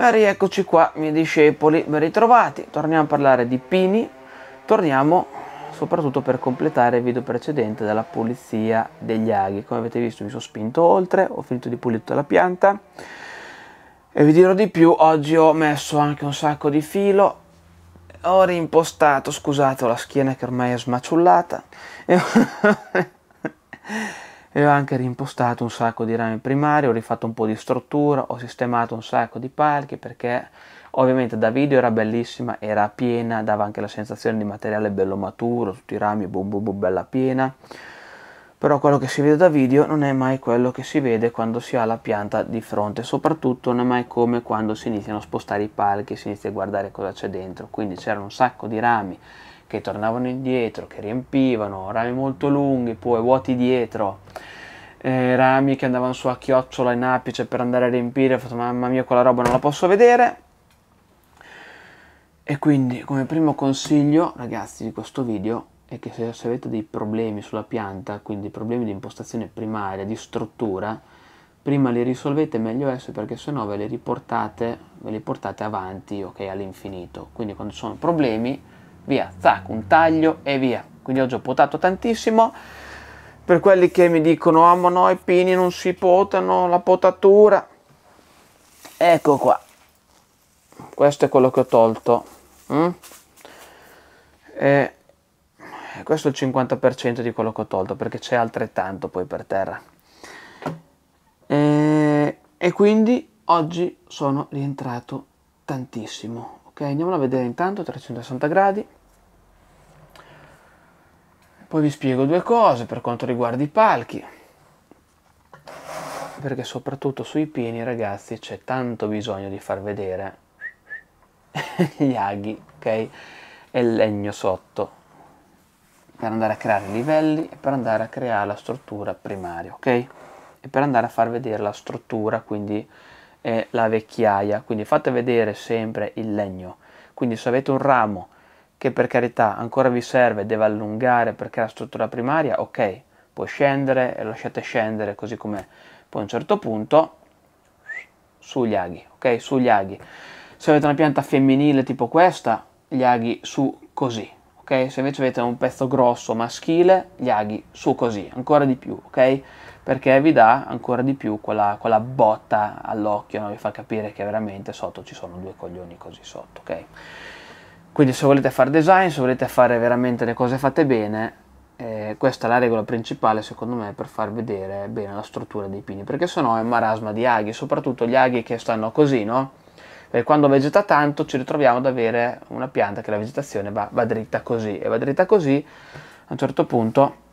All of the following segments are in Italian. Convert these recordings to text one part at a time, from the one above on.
E rieccoci qua, miei discepoli, ben ritrovati. Torniamo a parlare di pini, torniamo soprattutto per completare il video precedente della pulizia degli aghi. Come avete visto mi sono spinto oltre, ho finito di pulire tutta la pianta. E vi dirò di più, oggi ho messo anche un sacco di filo, ho rimpostato, scusate ho la schiena che ormai è smaciullata. e ho anche rimpostato un sacco di rami primari, ho rifatto un po' di struttura, ho sistemato un sacco di palchi perché ovviamente da video era bellissima, era piena, dava anche la sensazione di materiale bello maturo, tutti i rami, boom boom boom, bella piena però quello che si vede da video non è mai quello che si vede quando si ha la pianta di fronte, soprattutto non è mai come quando si iniziano a spostare i palchi e si inizia a guardare cosa c'è dentro, quindi c'era un sacco di rami che tornavano indietro, che riempivano, rami molto lunghi, poi vuoti dietro, eh, rami che andavano su a chiocciola in apice per andare a riempire, ho fatto mamma mia quella roba non la posso vedere. E quindi come primo consiglio ragazzi di questo video è che se, se avete dei problemi sulla pianta, quindi problemi di impostazione primaria, di struttura, prima li risolvete meglio è perché se no ve li riportate, ve li portate avanti, ok, all'infinito. Quindi quando ci sono problemi, via, zac, un taglio e via. Quindi oggi ho potato tantissimo. Per quelli che mi dicono, ah ma no, i pini non si potano, la potatura. Ecco qua. Questo è quello che ho tolto. Mm? E eh, questo è il 50% di quello che ho tolto perché c'è altrettanto poi per terra e, eh, e, quindi oggi sono rientrato tantissimo ok andiamo a vedere intanto 360 gradi poi vi spiego due cose per quanto riguarda i palchi perché soprattutto sui pieni ragazzi c'è tanto bisogno di far vedere gli aghi ok e il legno sotto per andare a creare i livelli e per andare a creare la struttura primaria, ok? E per andare a far vedere la struttura, quindi eh, la vecchiaia, quindi fate vedere sempre il legno. Quindi se avete un ramo che per carità ancora vi serve, deve allungare perché è la struttura primaria, ok, può scendere e lasciate scendere così come poi a un certo punto sugli aghi, ok? Sugli aghi. Se avete una pianta femminile tipo questa, gli aghi su così, ok? Se invece avete un pezzo grosso maschile, gli aghi su così, ancora di più, ok? Perché vi dà ancora di più quella, quella botta all'occhio, no? vi fa capire che veramente sotto ci sono due coglioni così sotto, ok? Quindi se volete fare design, se volete fare veramente le cose fatte bene, eh, questa è la regola principale secondo me per far vedere bene la struttura dei pini, perché sennò è un marasma di aghi, soprattutto gli aghi che stanno così, no? Perché quando vegeta tanto ci ritroviamo ad avere una pianta che la vegetazione va, va dritta così e va dritta così a un certo punto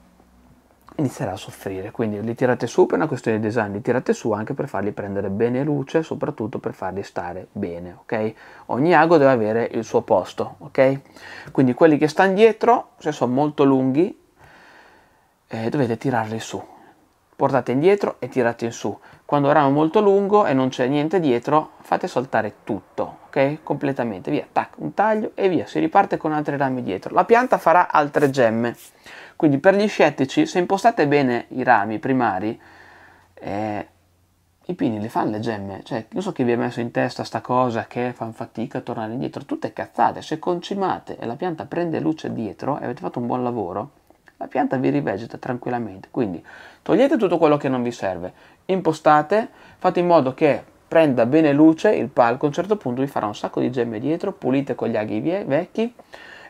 inizierà a soffrire. Quindi li tirate su per una questione di design, li tirate su anche per farli prendere bene luce, soprattutto per farli stare bene, ok? Ogni ago deve avere il suo posto, ok? Quindi quelli che stanno dietro, se sono molto lunghi, eh, dovete tirarli su, portate indietro e tirate in su. Quando il ramo è molto lungo e non c'è niente dietro, fate saltare tutto, ok? Completamente, via, tac, un taglio e via, si riparte con altri rami dietro. La pianta farà altre gemme. Quindi per gli scettici, se impostate bene i rami primari, eh, i pini li fanno le gemme, cioè non so chi vi ha messo in testa sta cosa che fanno fatica a tornare indietro, tutte cazzate, se concimate e la pianta prende luce dietro e avete fatto un buon lavoro, la pianta vi rivegeta tranquillamente. Quindi togliete tutto quello che non vi serve, impostate, fate in modo che prenda bene luce il palco, a un certo punto vi farà un sacco di gemme dietro, pulite con gli aghi vecchi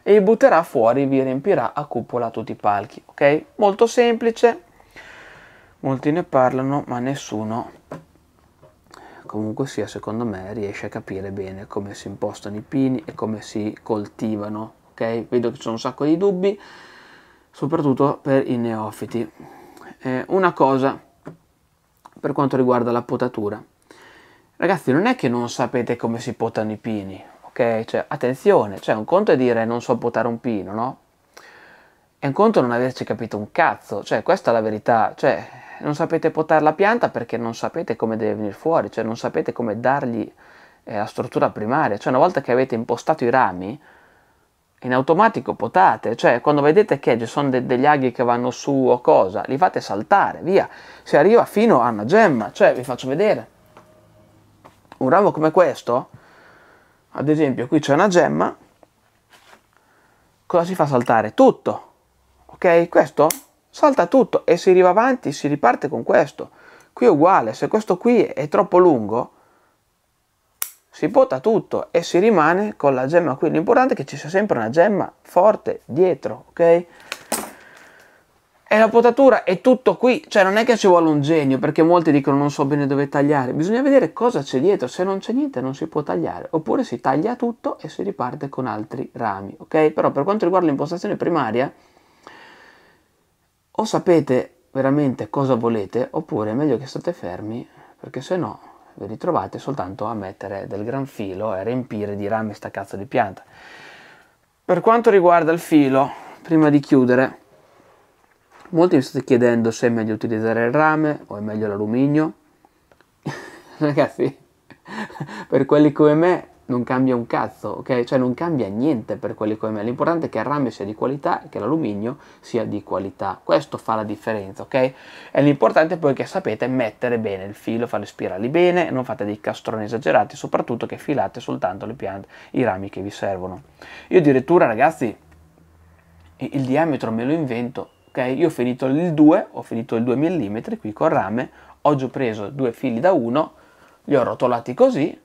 e vi butterà fuori, vi riempirà a cupola tutti i palchi, ok? Molto semplice, molti ne parlano ma nessuno comunque sia secondo me riesce a capire bene come si impostano i pini e come si coltivano ok vedo che ci sono un sacco di dubbi soprattutto per i neofiti. Eh, una cosa per quanto riguarda la potatura. Ragazzi, non è che non sapete come si potano i pini, ok? Cioè, attenzione, cioè un conto è dire non so potare un pino, no? È un conto non averci capito un cazzo, cioè questa è la verità, cioè non sapete potare la pianta perché non sapete come deve venire fuori, cioè non sapete come dargli eh, la struttura primaria, cioè una volta che avete impostato i rami, in automatico potate, cioè quando vedete che ci sono de- degli aghi che vanno su o cosa, li fate saltare, via, si arriva fino a una gemma, cioè vi faccio vedere. Un ramo come questo, ad esempio qui c'è una gemma, cosa si fa saltare? Tutto, ok? Questo salta tutto e si arriva avanti, si riparte con questo. Qui è uguale, se questo qui è troppo lungo, si butta tutto e si rimane con la gemma qui. L'importante è che ci sia sempre una gemma forte dietro, ok? E la potatura è tutto qui, cioè non è che ci vuole un genio, perché molti dicono non so bene dove tagliare, bisogna vedere cosa c'è dietro, se non c'è niente non si può tagliare, oppure si taglia tutto e si riparte con altri rami, ok? Però per quanto riguarda l'impostazione primaria, o sapete veramente cosa volete, oppure è meglio che state fermi, perché se no vi ritrovate soltanto a mettere del gran filo e riempire di rame sta cazzo di pianta. Per quanto riguarda il filo, prima di chiudere, molti mi state chiedendo se è meglio utilizzare il rame o è meglio l'alluminio. Ragazzi, per quelli come me non cambia un cazzo, ok? Cioè non cambia niente per quelli come me. L'importante è che il rame sia di qualità e che l'alluminio sia di qualità. Questo fa la differenza, ok? E l'importante è che sapete mettere bene il filo, fare spirali bene, non fate dei castroni esagerati, soprattutto che filate soltanto le piante, i rami che vi servono. Io addirittura, ragazzi, il diametro me lo invento, ok? Io ho finito il 2, ho finito il 2 mm qui col rame, oggi ho preso due fili da 1, li ho rotolati così,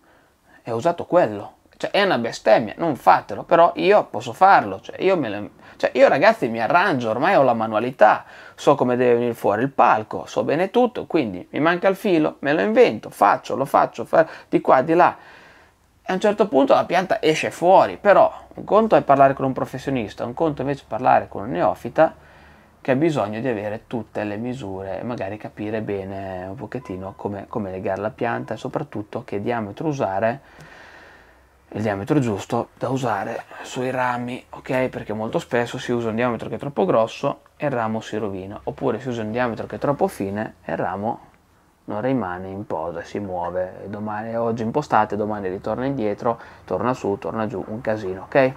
e ho usato quello. Cioè, è una bestemmia, non fatelo, però io posso farlo. Cioè, io, le... cioè, io ragazzi mi arrangio, ormai ho la manualità, so come deve venire fuori il palco, so bene tutto, quindi mi manca il filo, me lo invento, faccio, lo faccio, fa... di qua, di là. E a un certo punto la pianta esce fuori, però un conto è parlare con un professionista, un conto invece è parlare con un neofita che ha bisogno di avere tutte le misure e magari capire bene un pochettino come, come legare la pianta e soprattutto che diametro usare il diametro giusto da usare sui rami, ok? Perché molto spesso si usa un diametro che è troppo grosso e il ramo si rovina, oppure si usa un diametro che è troppo fine e il ramo non rimane in posa, si muove, domani, oggi impostate, domani ritorna indietro, torna su, torna giù, un casino, ok?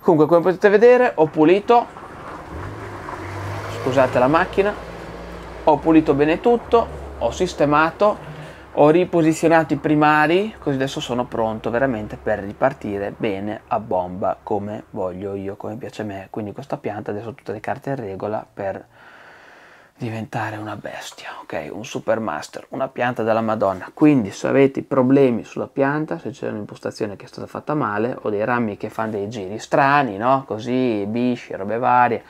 Comunque come potete vedere ho pulito scusate la macchina, ho pulito bene tutto, ho sistemato, ho riposizionato i primari, così adesso sono pronto veramente per ripartire bene a bomba come voglio io, come piace a me. Quindi questa pianta adesso ho tutte le carte in regola per diventare una bestia, ok? Un super master, una pianta della Madonna. Quindi se avete problemi sulla pianta, se c'è un'impostazione che è stata fatta male o dei rami che fanno dei giri strani, no? Così, bisci, robe varie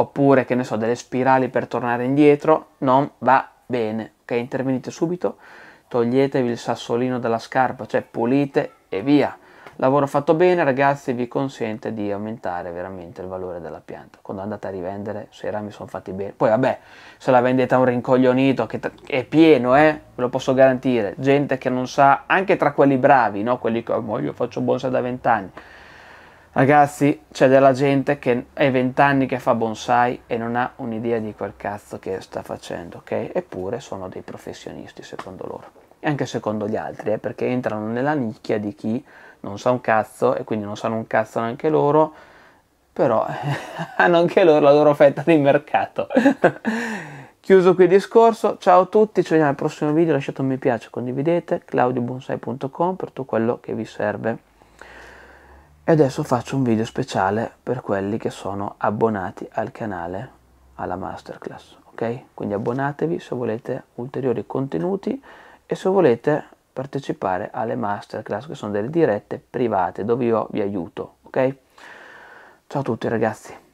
oppure che ne so, delle spirali per tornare indietro, non va bene. Ok, intervenite subito, toglietevi il sassolino dalla scarpa, cioè pulite e via. Lavoro fatto bene, ragazzi, vi consente di aumentare veramente il valore della pianta. Quando andate a rivendere, se i rami sono fatti bene. Poi vabbè, se la vendete a un rincoglionito che è pieno, eh, ve lo posso garantire, gente che non sa, anche tra quelli bravi, no? quelli che ormai oh, io faccio bonsa da vent'anni, Ragazzi, c'è della gente che è vent'anni che fa bonsai e non ha un'idea di quel cazzo che sta facendo, ok? Eppure sono dei professionisti secondo loro. E anche secondo gli altri, eh, perché entrano nella nicchia di chi non sa un cazzo e quindi non sanno un cazzo neanche loro, però hanno anche loro la loro fetta di mercato. Chiuso qui il discorso, ciao a tutti, ci vediamo al prossimo video, lasciate un mi piace, condividete, claudiobonsai.com per tutto quello che vi serve e adesso faccio un video speciale per quelli che sono abbonati al canale alla masterclass ok quindi abbonatevi se volete ulteriori contenuti e se volete partecipare alle masterclass che sono delle dirette private dove io vi aiuto ok ciao a tutti ragazzi